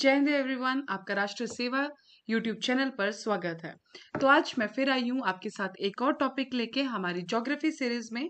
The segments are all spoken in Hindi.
जय हिंद एवरीवन आपका राष्ट्र सेवा यूट्यूब चैनल पर स्वागत है तो आज मैं फिर आई हूँ आपके साथ एक और टॉपिक लेके हमारी ज्योग्राफी सीरीज में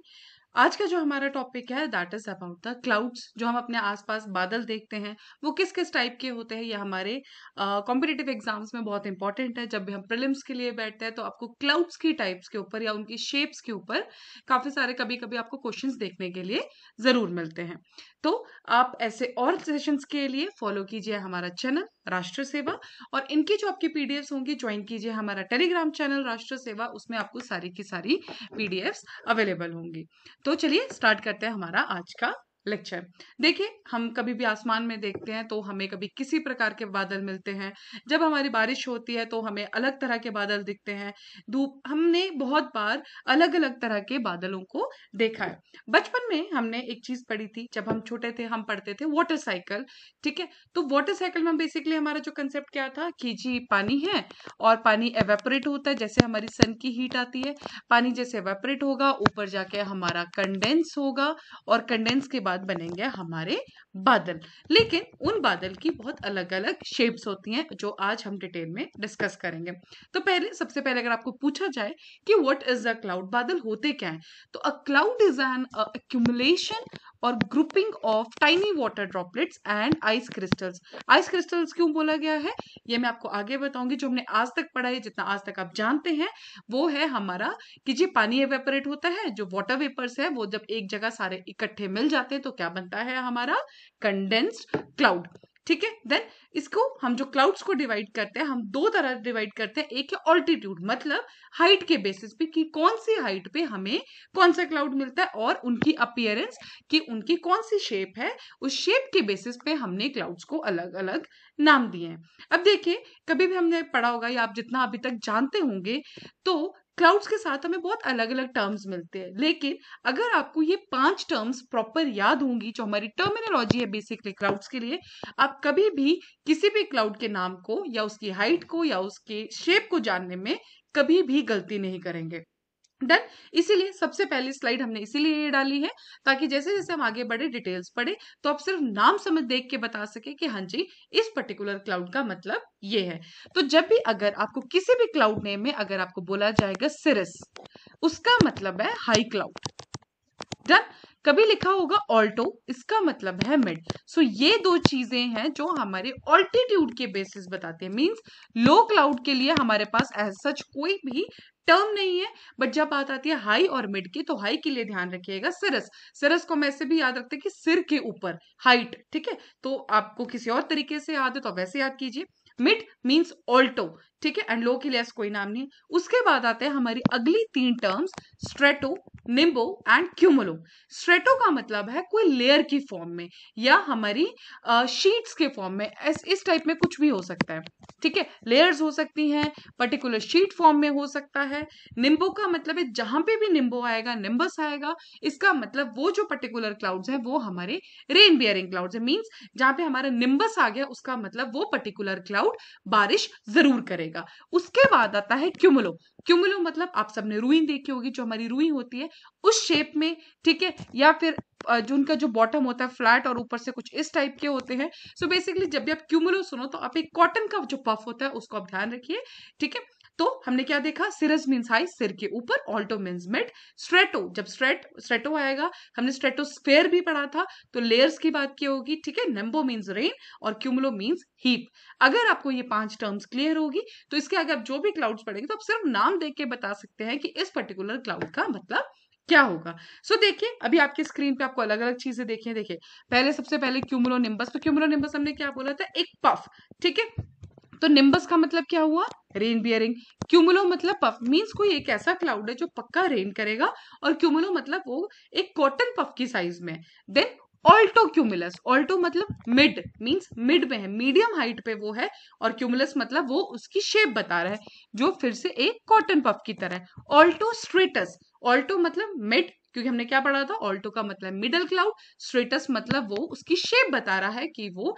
आज का जो हमारा टॉपिक है that is about the clouds जो हम अपने आसपास बादल देखते हैं वो किस किस टाइप के होते हैं ये हमारे कॉम्पिटेटिव uh, एग्जाम्स में बहुत इंपॉर्टेंट है जब भी हम प्रिलिम्स के लिए बैठते हैं तो आपको क्लाउड्स की टाइप्स के ऊपर या उनकी शेप्स के ऊपर काफी सारे कभी कभी आपको क्वेश्चन देखने के लिए जरूर मिलते हैं तो आप ऐसे और सेशंस के लिए फॉलो कीजिए हमारा चैनल राष्ट्र सेवा और इनकी जो आपकी पीडीएफ्स होंगी ज्वाइन कीजिए हमारा टेलीग्राम चैनल राष्ट्र सेवा उसमें आपको सारी की सारी पीडीएफ्स अवेलेबल होंगी तो चलिए स्टार्ट करते हैं हमारा आज का लेक्चर देखिए हम कभी भी आसमान में देखते हैं तो हमें कभी किसी प्रकार के बादल मिलते हैं जब हमारी बारिश होती है तो हमें अलग तरह के बादल दिखते हैं धूप हमने बहुत बार अलग अलग तरह के बादलों को देखा है बचपन में हमने एक चीज पढ़ी थी जब हम छोटे थे हम पढ़ते थे वाटर साइकिल ठीक है तो वाटर साइकिल में बेसिकली हमारा जो कंसेप्ट क्या था कि जी पानी है और पानी एवेपरेट होता है जैसे हमारी सन की हीट आती है पानी जैसे एवेपरेट होगा ऊपर जाके हमारा कंडेंस होगा और कंडेंस के बाद बाद बनेंगे हमारे बादल लेकिन उन बादल की बहुत अलग अलग शेप्स होती हैं जो आज हम डिटेल में डिस्कस करेंगे तो पहले सबसे पहले अगर आपको पूछा जाए कि व्हाट इज अ क्लाउड बादल होते क्या है तो a cloud is an accumulation और grouping of tiny water droplets and ice crystals ice crystals क्यों बोला गया है ये मैं आपको आगे बताऊंगी जो हमने आज तक पढ़ा है जितना आज तक आप जानते हैं वो है हमारा कि जी पानी एवेपरेट होता है जो वाटर वेपर्स है वो जब एक जगह सारे इकट्ठे मिल जाते हैं तो क्या बनता है हमारा कंडेंस्ड क्लाउड ठीक है देन इसको हम जो क्लाउड्स को डिवाइड करते हैं हम दो तरह डिवाइड करते हैं एक है ऑल्टीट्यूड मतलब हाइट के बेसिस पे कि कौन सी हाइट पे हमें कौन सा क्लाउड मिलता है और उनकी अपियरेंस कि उनकी कौन सी शेप है उस शेप के बेसिस पे हमने क्लाउड्स को अलग अलग नाम दिए हैं अब देखिए कभी भी हमने पढ़ा होगा या आप जितना अभी तक जानते होंगे तो क्लाउड्स के साथ हमें बहुत अलग अलग टर्म्स मिलते हैं लेकिन अगर आपको ये पांच टर्म्स प्रॉपर याद होंगी जो हमारी टर्मिनोलॉजी है बेसिकली क्लाउड्स के लिए आप कभी भी किसी भी क्लाउड के नाम को या उसकी हाइट को या उसके शेप को जानने में कभी भी गलती नहीं करेंगे डन इसीलिए सबसे पहले स्लाइड हमने इसीलिए ये डाली है ताकि जैसे जैसे हम आगे बढ़े डिटेल्स पढ़े तो आप सिर्फ नाम समझ देख के बता सके कि हाँ जी इस पर्टिकुलर क्लाउड का मतलब ये है तो जब भी अगर आपको किसी भी क्लाउड नेम में अगर आपको बोला जाएगा सिरस उसका मतलब है हाई क्लाउड डन कभी लिखा होगा ऑल्टो इसका मतलब है मिड सो so, ये दो चीजें हैं जो हमारे ऑल्टीट्यूड के बेसिस बताते हैं मींस लो क्लाउड के लिए हमारे पास एज सच कोई भी टर्म नहीं है बट जब बात आती है हाई और मिड की तो हाई के लिए ध्यान रखिएगा सिरस सिरस को हम ऐसे भी याद रखते हैं कि सिर के ऊपर हाइट ठीक है तो आपको किसी और तरीके से याद है तो वैसे याद कीजिए मिड मीन्स ऑल्टो ठीक है एंड लो के लिए कोई नाम नहीं उसके बाद आते हैं हमारी अगली तीन terms strato nimbo and cumulo strato का मतलब है कोई लेयर की फॉर्म में या हमारी शीट्स के फॉर्म में इस इस टाइप में कुछ भी हो सकता है ठीक है लेयर्स हो सकती हैं पर्टिकुलर शीट फॉर्म में हो सकता है निम्बो का मतलब है जहां पे भी निम्बो आएगा निम्बस आएगा इसका मतलब वो जो पर्टिकुलर क्लाउड्स है वो हमारे रेन बियरिंग क्लाउड्स है मीन्स जहां पे हमारा निम्बस आ गया उसका मतलब वो पर्टिकुलर क्लाउड बारिश जरूर करे रहेगा उसके बाद आता है क्यूमलो क्यूमलो मतलब आप सबने रूई देखी होगी जो हमारी रूई होती है उस शेप में ठीक है या फिर जो उनका जो बॉटम होता है फ्लैट और ऊपर से कुछ इस टाइप के होते हैं सो बेसिकली जब भी आप क्यूमलो सुनो तो आप एक कॉटन का जो पफ होता है उसको आप ध्यान रखिए ठीक है तो हमने क्या देखा सिरज मीन्स हाई सिर के ऊपर ऑल्टो मीन्स मिड स्ट्रेटो जब स्ट्रेट स्ट्रेटो आएगा हमने स्ट्रेटोस्फेयर भी पढ़ा था तो लेयर्स की बात की होगी ठीक है नम्बो मीन्स रेन और क्यूमलो मीन्स हीप अगर आपको ये पांच टर्म्स क्लियर होगी तो इसके आगे आप जो भी क्लाउड्स पढ़ेंगे तो आप सिर्फ नाम देख के बता सकते हैं कि इस पर्टिकुलर क्लाउड का मतलब क्या होगा सो so, देखिए अभी आपके स्क्रीन पे आपको अलग अलग चीजें देखिए देखिए पहले सबसे पहले क्यूमुलो निम्बस तो क्यूमुलो निम्बस हमने क्या बोला था एक पफ ठीक है तो निम्बस का मतलब क्या हुआ रेन बियरिंग क्यूमुलो मतलब पफ मीन्स कोई एक ऐसा क्लाउड है जो पक्का रेन करेगा और क्यूमुलो मतलब वो एक कॉटन पफ की साइज में देन ऑल्टो क्यूमुलस ऑल्टो मतलब मिड मीन्स मिड में है मीडियम मतलब हाइट पे वो है और क्यूमुलस मतलब वो उसकी शेप बता रहा है जो फिर से एक कॉटन पफ की तरह ऑल्टो स्ट्रेटस ऑल्टो मतलब मिड क्योंकि हमने क्या पढ़ा था ऑल्टो का मतलब मिडल क्लाउड स्ट्रेटस मतलब वो उसकी शेप बता रहा है कि वो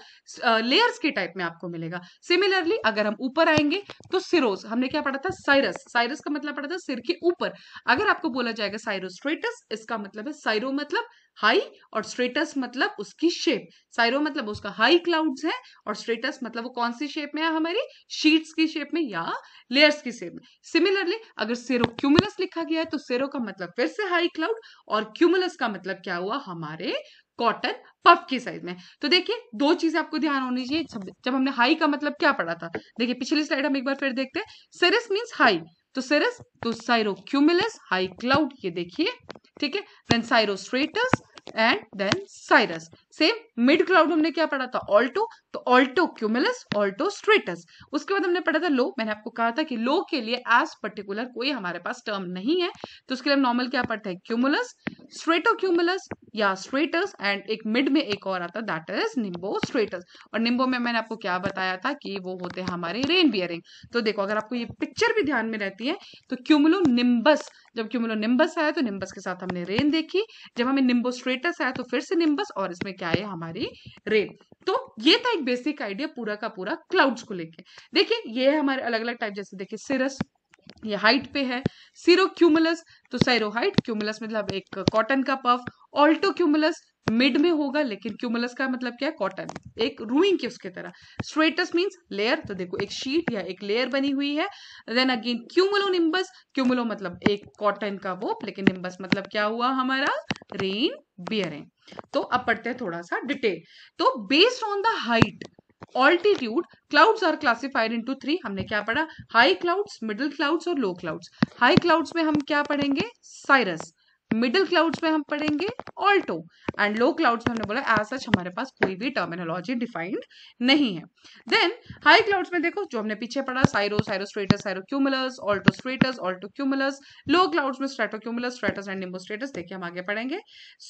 लेयर्स के टाइप में आपको मिलेगा सिमिलरली अगर हम ऊपर आएंगे तो सिरोस हमने क्या पढ़ा था साइरस साइरस का मतलब पढ़ा था सिर के ऊपर अगर आपको बोला जाएगा साइरो स्ट्रेटस इसका मतलब है साइरो मतलब हाई और स्ट्रेटस मतलब उसकी शेप साइरो मतलब उसका हाई क्लाउड्स है और स्ट्रेटस मतलब वो कौन सी शेप में है हमारी शीट्स की शेप में या लेयर्स की शेप में सिमिलरली अगर सेरो क्यूमुलस लिखा गया है तो सेरो का मतलब फिर से हाई क्लाउड और क्यूमुलस का मतलब क्या हुआ हमारे कॉटन पफ की साइज में तो देखिए दो चीजें आपको ध्यान होनी चाहिए जब हमने हाई का मतलब क्या पढ़ा था देखिए पिछली स्लाइड हम एक बार फिर देखते हैं सिरस मीन्स हाई तो सिरस तो साइरो क्यूमुलस हाई क्लाउड ये देखिए ठीक है then stratus and then cirrus same mid cloud हमने क्या पढ़ा था ऑल्टो तो ऑल्टो क्यूमुलस ऑल्टो स्ट्रेटस उसके बाद हमने पढ़ा था लो मैंने आपको कहा था कि लो के लिए एज पर्टिकुलर कोई हमारे पास टर्म नहीं है तो उसके लिए नॉर्मल क्या पढ़ते हैं क्यूमुलस स्ट्रेटो क्यूमुलस या स्ट्रेटस एंड एक मिड में एक और आता दैट इज निम्बो स्ट्रेटस और निम्बो में मैंने आपको क्या बताया था कि वो होते हैं हमारे रेन बियरिंग तो देखो अगर आपको ये पिक्चर भी ध्यान में रहती है तो क्यूमुलो निम्बस जब क्यूमुलो निम्बस आया तो निम्बस के साथ हमने रेन देखी जब हमें निम्बो स्ट्रेट न्यूमरेटर्स आया तो फिर से निम्बस और इसमें क्या है हमारी रेन तो ये था एक बेसिक आइडिया पूरा का पूरा क्लाउड्स को लेके देखिए ये है हमारे अलग अलग टाइप जैसे देखिए सिरस ये हाइट पे है सीरो क्यूमुलस तो साइरो हाइट क्यूमुलस मतलब एक कॉटन का पफ ऑल्टो क्यूमुलस मिड में होगा लेकिन क्यूमुलस का मतलब क्या है कॉटन एक रूइंग की उसके तरह स्ट्रेटस मीन्स लेयर तो देखो एक शीट या एक लेयर बनी हुई है then again cumulo nimbus cumulo मतलब एक कॉटन का वो लेकिन निम्बस मतलब क्या हुआ हमारा रेन बियरें तो अब पढ़ते हैं थोड़ा सा डिटेल तो based on the height altitude clouds are classified into three हमने क्या पढ़ा हाई क्लाउड्स मिडिल क्लाउड्स और लो क्लाउड्स हाई क्लाउड्स में हम क्या पढ़ेंगे साइरस मिडिल क्लाउड्स में हम पढ़ेंगे ऑल्टो एंड लो क्लाउड्स में हमने बोला एज सच हमारे पास कोई भी टर्मिनोलॉजी डिफाइंड नहीं है देन हाई क्लाउड्स में देखो जो हमने पीछे पढ़ा cirro cirrostratus cirrocumulus alto stratus alto cumulus low clouds में स्ट्रेटोक्यूमुलस स्ट्रेटस एंड निम्बोस्ट्रेटस देखिए हम आगे पढ़ेंगे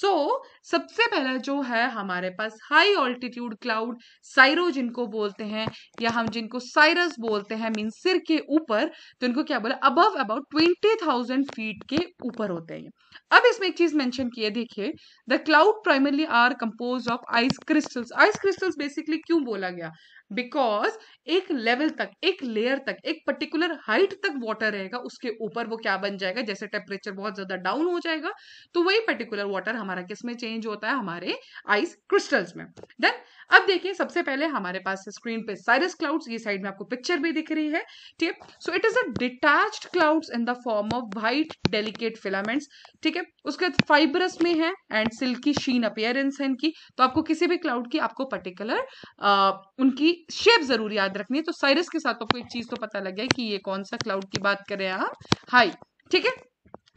सो so, सबसे पहले जो है हमारे पास हाई ऑल्टीट्यूड क्लाउड साइरो जिनको बोलते हैं या हम जिनको साइरस बोलते हैं मीन सिर के ऊपर तो इनको क्या बोला above about twenty thousand feet के ऊपर होते हैं अब इसमें एक चीज मेंशन की है देखिए the cloud primarily are compose of ice crystals ice crystals basically क्यों बोला गया बिकॉज एक लेवल तक एक लेयर तक एक पर्टिकुलर हाइट तक वाटर रहेगा उसके ऊपर वो क्या बन जाएगा जैसे टेम्परेचर बहुत ज्यादा डाउन हो जाएगा तो वही पर्टिकुलर वाटर हमारा किस में चेंज होता है हमारे आइस क्रिस्टल्स में देन अब देखिए सबसे पहले हमारे पास स्क्रीन पे साइरस क्लाउड्स ये साइड में आपको पिक्चर भी दिख रही है ठीक so it is a detach clouds in the form of white delicate filaments ठीक है उसके बाद फाइबरस में है एंड सिल्की शीन अपियरेंस है इनकी तो आपको किसी भी क्लाउड की आपको पर्टिकुलर उनकी शेप जरूर याद रखनी है तो साइरस के साथ आपको तो एक चीज तो पता लग गया कि ये कौन सा क्लाउड की बात कर रहे हैं हाई ठीक है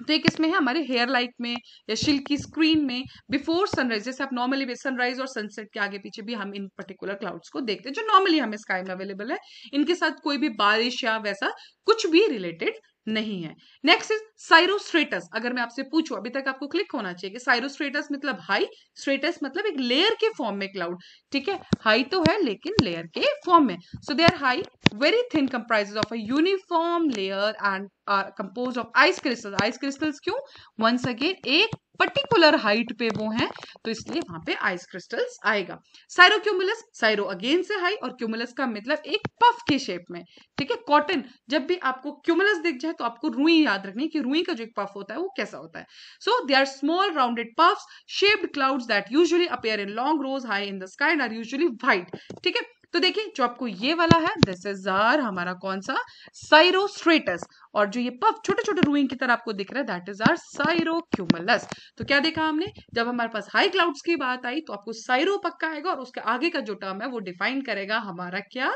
तो एक इसमें है हमारे हेयर लाइट में या शिल की स्क्रीन में बिफोर सनराइज जैसे आप नॉर्मली सनराइज और सनसेट के आगे पीछे भी हम इन पर्टिकुलर क्लाउड्स को देखते हैं जो नॉर्मली हमें स्काई में अवेलेबल है इनके साथ कोई भी बारिश या वैसा कुछ भी रिलेटेड नहीं है नेक्स्ट इज साइरोस्ट्रेटस अगर मैं आपसे पूछूं अभी तक आपको क्लिक होना चाहिए कि साइरोस्ट्रेटस मतलब हाई स्ट्रेटस मतलब एक लेयर के फॉर्म में क्लाउड ठीक है हाई तो है लेकिन लेयर के फॉर्म में so they are high very thin comprises of a uniform layer and are compose of ice crystal ice crystals क्यों वंस अगेन एक पर्टिकुलर हाइट पे वो हैं तो इसलिए वहां पे आइस क्रिस्टल्स आएगा साइरो क्यूमुलस साइरो अगेन से हाई और क्यूमुलस का मतलब एक पफ के शेप में ठीक है कॉटन जब भी आपको क्यूमुलस दिख जाए तो आपको रुई याद रखनी कि रुई का जो एक पफ होता है वो कैसा होता है so they are small rounded puff shaped clouds that usually appear in long rows high in the sky and are usually white ठीक है तो देखिए जो आपको ये वाला है दिस इज आर हमारा कौन सा साइरोस्ट्रेटस और जो ये पफ छोटे छोटे रूइंग की तरह आपको दिख रहा है दैट इज आर साइरोक्यूमलस तो क्या देखा हमने जब हमारे पास हाई क्लाउड्स की बात आई तो आपको साइरो पक्का आएगा और उसके आगे का जो टर्म है वो डिफाइन करेगा हमारा क्या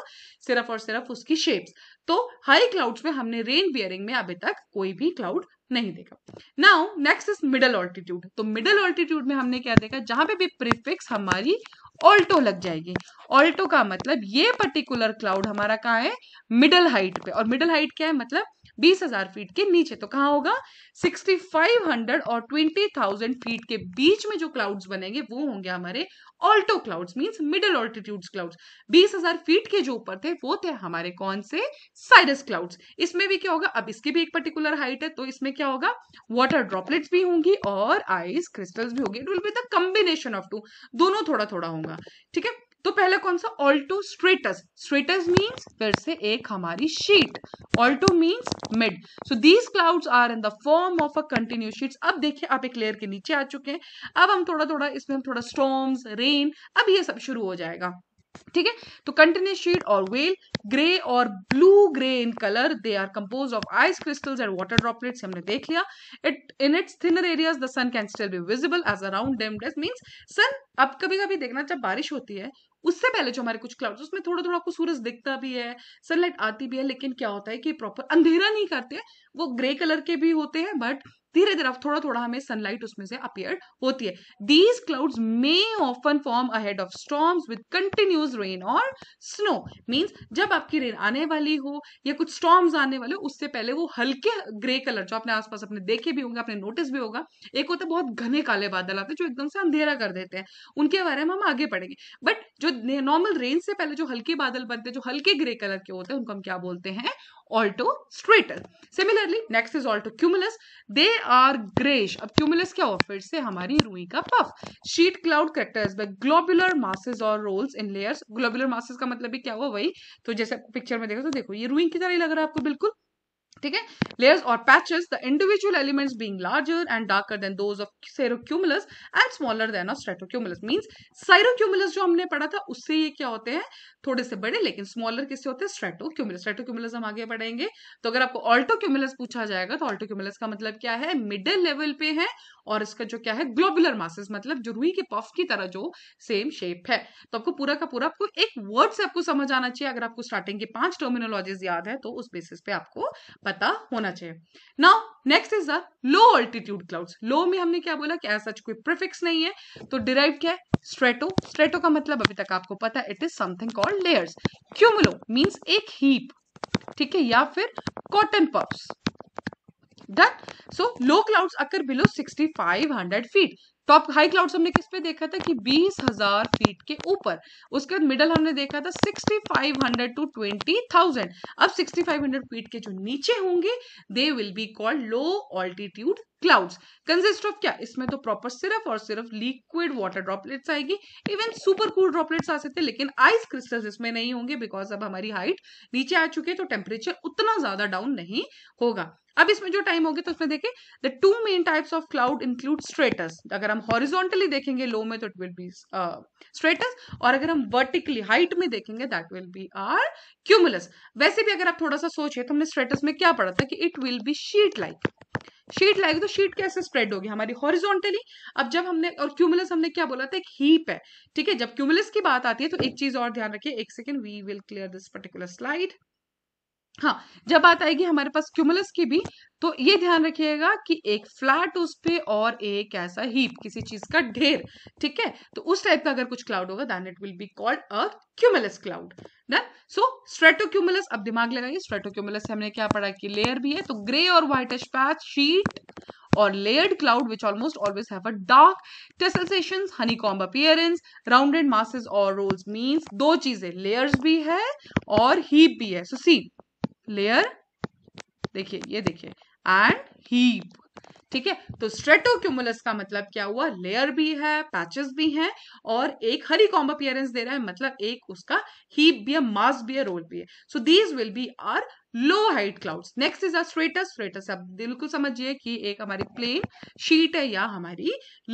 सिर्फ और सिर्फ उसकी शेप्स तो हाई क्लाउड्स में हमने रेन बियरिंग में अभी तक कोई भी क्लाउड नहीं देखा now next is middle altitude तो मिडल ऑल्टीट्यूड में हमने क्या देखा जहां पे भी प्रीफिक्स हमारी ऑल्टो लग जाएगी ऑल्टो का मतलब ये पर्टिकुलर क्लाउड हमारा कहाँ है मिडल हाइट पे और मिडल हाइट क्या है मतलब बीस हजार फीट के नीचे तो कहाँ होगा सिक्सटी फाइव हंड्रेड और ट्वेंटी थाउजेंड फीट के बीच में जो क्लाउड्स बनेंगे वो होंगे हमारे alto clouds means middle altitude clouds बीस हजार फीट के जो ऊपर थे वो थे हमारे कौन से साइडस क्लाउड्स इसमें भी क्या होगा अब इसकी भी एक पर्टिकुलर हाइट है तो इसमें क्या होगा वाटर ड्रॉपलेट्स भी होंगी और आइस क्रिस्टल्स भी होगी it will be the combination of two दोनों थोड़ा थोड़ा होगा ठीक है तो पहले कौन सा ऑल्टो स्ट्रेटस स्ट्रेटस मीन्स फिर से एक हमारी sheet alto means mid so these clouds are in the form of a continue sheets अब देखिए आप एक लेयर के नीचे आ चुके हैं अब हम थोड़ा थोड़ा इसमें हम थोड़ा स्टॉम्स रेन अब ये सब शुरू हो जाएगा ठीक है तो कंटिन्यू शीट और वेल ग्रे और blue grey in colour they are compose of ice crystals and water droplets हमने देख लिया it in its thinner areas the sun can still be visible as around dim disc means sun अब कभी कभी देखना जब बारिश होती है उससे पहले जो हमारे कुछ क्लाउड्स उसमें थोड़ा थोड़ा आपको सूरज दिखता भी है सनलाइट आती भी है लेकिन क्या होता है कि प्रॉपर अंधेरा नहीं करते वो ग्रे कलर के भी होते हैं बट धीरे धीरे थोड़ा थोड़ा हमें सनलाइट उसमें से अपियर होती है these clouds may often form ahead of storms with continuous rain और स्नो मीन्स जब आपकी रेन आने वाली हो या कुछ स्टॉम्स आने वाले उससे पहले वो हल्के ग्रे कलर जो अपने आसपास अपने देखे भी होंगे आपने नोटिस भी होगा एक होता है बहुत घने काले बादल आते हैं जो एकदम से अंधेरा कर देते हैं उनके बारे में हम आगे पढ़ेंगे बट जो नॉर्मल रेंज से पहले जो हल्के बादल बनते हैं जो हल्के ग्रे कलर के होते हैं उनको हम क्या बोलते हैं alto stratus similarly next is alto cumulus they are greyish अब क्यूमुलस क्या हो फिर से हमारी रूई का puff sheet cloud characters by globular masses और rolls in layers globular masses का मतलब भी क्या हुआ वही तो जैसे आपको पिक्चर में देखो तो देखो ये रुई की तरह ही लग रहा है आपको बिल्कुल ठीक है लेयर्स और patches the individual elements being larger and darker than those of cirrocumulus and smaller than of stratocumulus means cirrocumulus जो हमने पढ़ा था उससे ये क्या होते हैं थोड़े से बड़े लेकिन स्मॉलर किससे होते हैं स्ट्रेटोक्यूमुलस स्ट्रेटोक्यूमुलस हम आगे बढ़ेंगे तो अगर आपको ऑल्टोक्यूमुलस पूछा जाएगा तो ऑल्टोक्यूमुलस का मतलब क्या है मिडिल लेवल पे है और इसका जो क्या है ग्लोबुलर मासेस मतलब जो रुई के पफ की तरह जो सेम शेप है तो आपको पूरा का पूरा आपको एक वर्ड से आपको समझ आना चाहिए अगर आपको स्टार्टिंग के पांच टर्मिनोलॉजीज याद है तो उस बेसिस पे आपको पता होना चाहिए now next is the low altitude clouds low में हमने क्या बोला कि ऐसा कोई प्रिफिक्स नहीं है तो डिराइव क्या है स्ट्रेटो स्ट्रेटो का मतलब अभी तक आपको पता है it is something called layers cumulo means एक हीप ठीक है या फिर cotton puffs done so low clouds occur below 6500 feet तो आप हाई क्लाउड्स हमने किस पे देखा था कि बीस हजार फीट के ऊपर उसके बाद मिडल हमने देखा था sixty five hundred to twenty thousand अब सिक्सटी फाइव हंड्रेड फीट के जो नीचे होंगे they will be called low altitude clouds consist of क्या इसमें तो प्रॉपर सिर्फ और सिर्फ लिक्विड वाटर ड्रॉपलेट्स आएगी इवन सुपर कूल ड्रॉपलेट्स आ सकते हैं लेकिन आइस क्रिस्टल्स इसमें नहीं होंगे बिकॉज अब हमारी हाइट नीचे आ चुकी है तो टेम्परेचर उतना ज्यादा डाउन नहीं होगा अब इसमें जो टाइम होगी तो उसमें देखें the two main types of cloud include stratus अगर हम हॉरिजोंटली देखेंगे लो में तो इट विल बी स्ट्रेटस और अगर हम वर्टिकली हाइट में देखेंगे that will be are cumulus वैसे भी अगर आप थोड़ा सा सोचिए तो हमने स्ट्रेटस में क्या पढ़ा था कि it will be sheet like sheet लाएगी तो शीट कैसे स्प्रेड होगी हमारी हॉरिजॉन्टली अब जब हमने और क्यूमुलस हमने क्या बोला था एक हीप है ठीक है जब क्यूमुलस की बात आती है तो एक चीज और ध्यान रखिए एक second we will clear this particular slide हाँ जब बात आएगी हमारे पास क्यूमुलस की भी तो ये ध्यान रखिएगा कि एक फ्लैट उस पे और एक ऐसा हीप किसी चीज का ढेर ठीक है तो उस टाइप का अगर कुछ क्लाउड होगा then it will be called a cumulus cloud done so stratocumulus अब दिमाग लगाइए स्ट्रेटोक्यूमुलस हमने क्या पढ़ा कि लेयर भी है तो ग्रे और white patch sheet layered cloud which almost always have a dark tessellation honey comb appearance rounded masses और रोल्स मीन्स दो चीजें लेयर्स भी है और हीप भी है so सी लेयर देखिए ये देखिए एंड हीप ठीक है तो क्यूमुलस का मतलब क्या हुआ लेयर भी है पैचेस भी हैं और एक हरी कॉम्ब अपियरेंस दे रहा है मतलब एक उसका हीप भी है मास भी है रोल भी है so these will be are low height clouds next is are stratus stratus आप बिल्कुल समझिए कि एक हमारी प्लेन शीट है या हमारी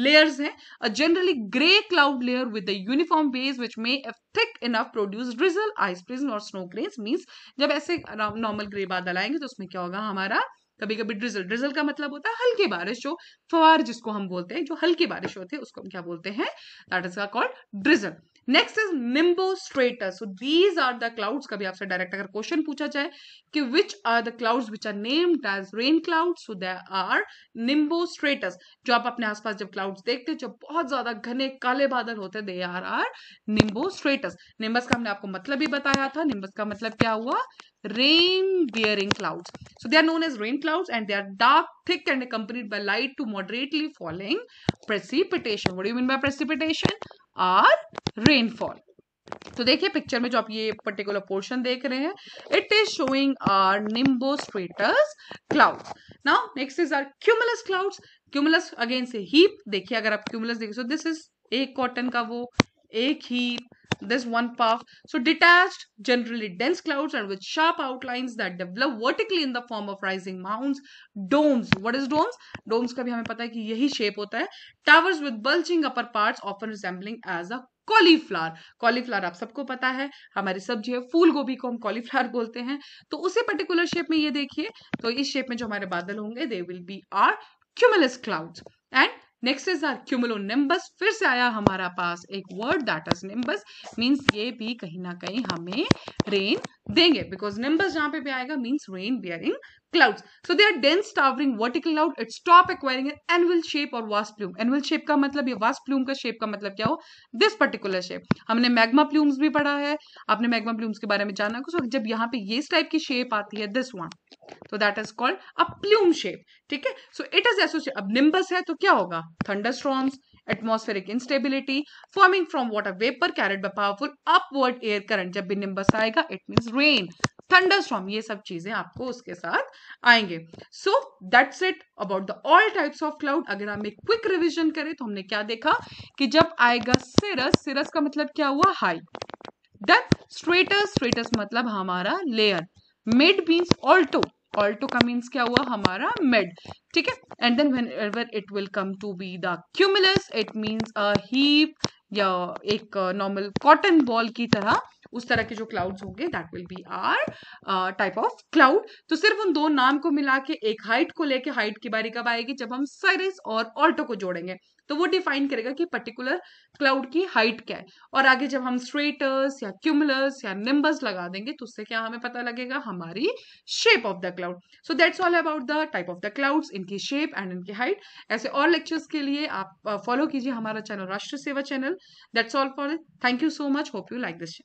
लेयर्स हैं a generally grey cloud layer with a uniform base which may thick enough produce drizzle ice prism और स्नो ग्रेन्स मीन्स जब ऐसे नॉर्मल ग्रे बादल आएंगे तो उसमें क्या होगा हमारा कभी कभी ड्रिजल ड्रिजल का मतलब होता है हल्की बारिश जो फवार जिसको हम बोलते हैं जो हल्की बारिश होती है उसको हम क्या बोलते हैं that is called drizzle next is nimbo stratus these are the clouds कभी आपसे डायरेक्ट अगर क्वेश्चन पूछा जाए कि which are the clouds which are named as rain cloud so they are stratus जो आप अपने आसपास जब क्लाउड्स देखते हैं जो बहुत ज्यादा घने काले बादल होते हैं they are are nimbo stratus nimbus का हमने आपको मतलब भी बताया था निम्बस का मतलब क्या हुआ rain bearing clouds. So they are known as rain clouds and they are dark, thick and accompanied by light to moderately falling precipitation. What do you mean by precipitation? or rainfall. तो देखिए पिक्चर में जो आप ये पर्टिकुलर पोर्शन देख रहे हैं it is showing are nimbo stratus clouds now next is are cumulus clouds cumulus again से हीप देखिए अगर आप क्यूमुलस देखिए सो दिस इज एक कॉटन का वो एक ही this one puff so detach generally dense clouds and with sharp outlines that develop vertically in the form of rising mount domes what is domes domes का भी हमें पता है कि यही शेप होता है towers with bulging upper part often resembling as a cauliflower cauliflower आप सबको पता है हमारी सब्जी है फूल गोभी को हम कॉलीफ्लावर बोलते हैं तो उसी पर्टिकुलर शेप में ये देखिए तो इस शेप में जो हमारे बादल होंगे they will be are cumulus clouds and next is are cumulonimbus फिर से आया हमारा पास एक word that is nimbus means ये भी कहीं ना कहीं हमें रेन देंगे बिकॉज निम्बस जहां पे भी आएगा means rain bearing clouds so they are dense towering vertical cloud its top acquiring an anvil shape और वास्ट प्लूम एनुअल शेप का मतलब ये वास्ट प्लूम का शेप का मतलब क्या हो दिस पर्टिकुलर शेप हमने मैग्मा प्लूम्स भी पढ़ा है आपने मैग्मा प्लूम्स के बारे में जाना कुछ जब यहाँ पे ये इस टाइप की शेप आती है दिस वन तो that is called a plume shape ठीक है सो इट इज एसोसिएट अब निम्बस है तो क्या होगा thunder storms atmospheric instability forming from water vapour carried by powerful upward air current जब भी निम्बस आएगा इट मीन रेन थंडरस्ट्रॉम ये सब चीजें आपको उसके साथ आएंगे so that's it about the all types of cloud अगर हम एक क्विक रिविजन करें तो हमने क्या देखा कि जब आएगा सिरस सिरस का मतलब क्या हुआ हाई देन स्ट्रेटस स्ट्रेटस मतलब हमारा layer mid means alto alto means क्या हुआ हमारा मेड ठीक है and then whenever it will come to be the cumulus it means a heap या एक नॉर्मल कॉटन बॉल की तरह उस तरह के जो क्लाउड्स होंगे that will be are type of cloud तो सिर्फ उन दो नाम को मिला के एक हाइट को लेके हाइट की बारी कब आएगी जब हम सरिस और ऑल्टो को जोड़ेंगे तो वो डिफाइन करेगा कि पर्टिकुलर क्लाउड की हाइट क्या है और आगे जब हम स्ट्रेटर्स या क्यूमुलस या निम्बस लगा देंगे तो उससे क्या हमें पता लगेगा हमारी shape of the cloud so that's all about the type of the clouds इनकी शेप एंड इनकी हाइट ऐसे और लेक्चर्स के लिए आप फॉलो uh, कीजिए हमारा channel Rashtra Seva channel that's all for thank you so much hope you like this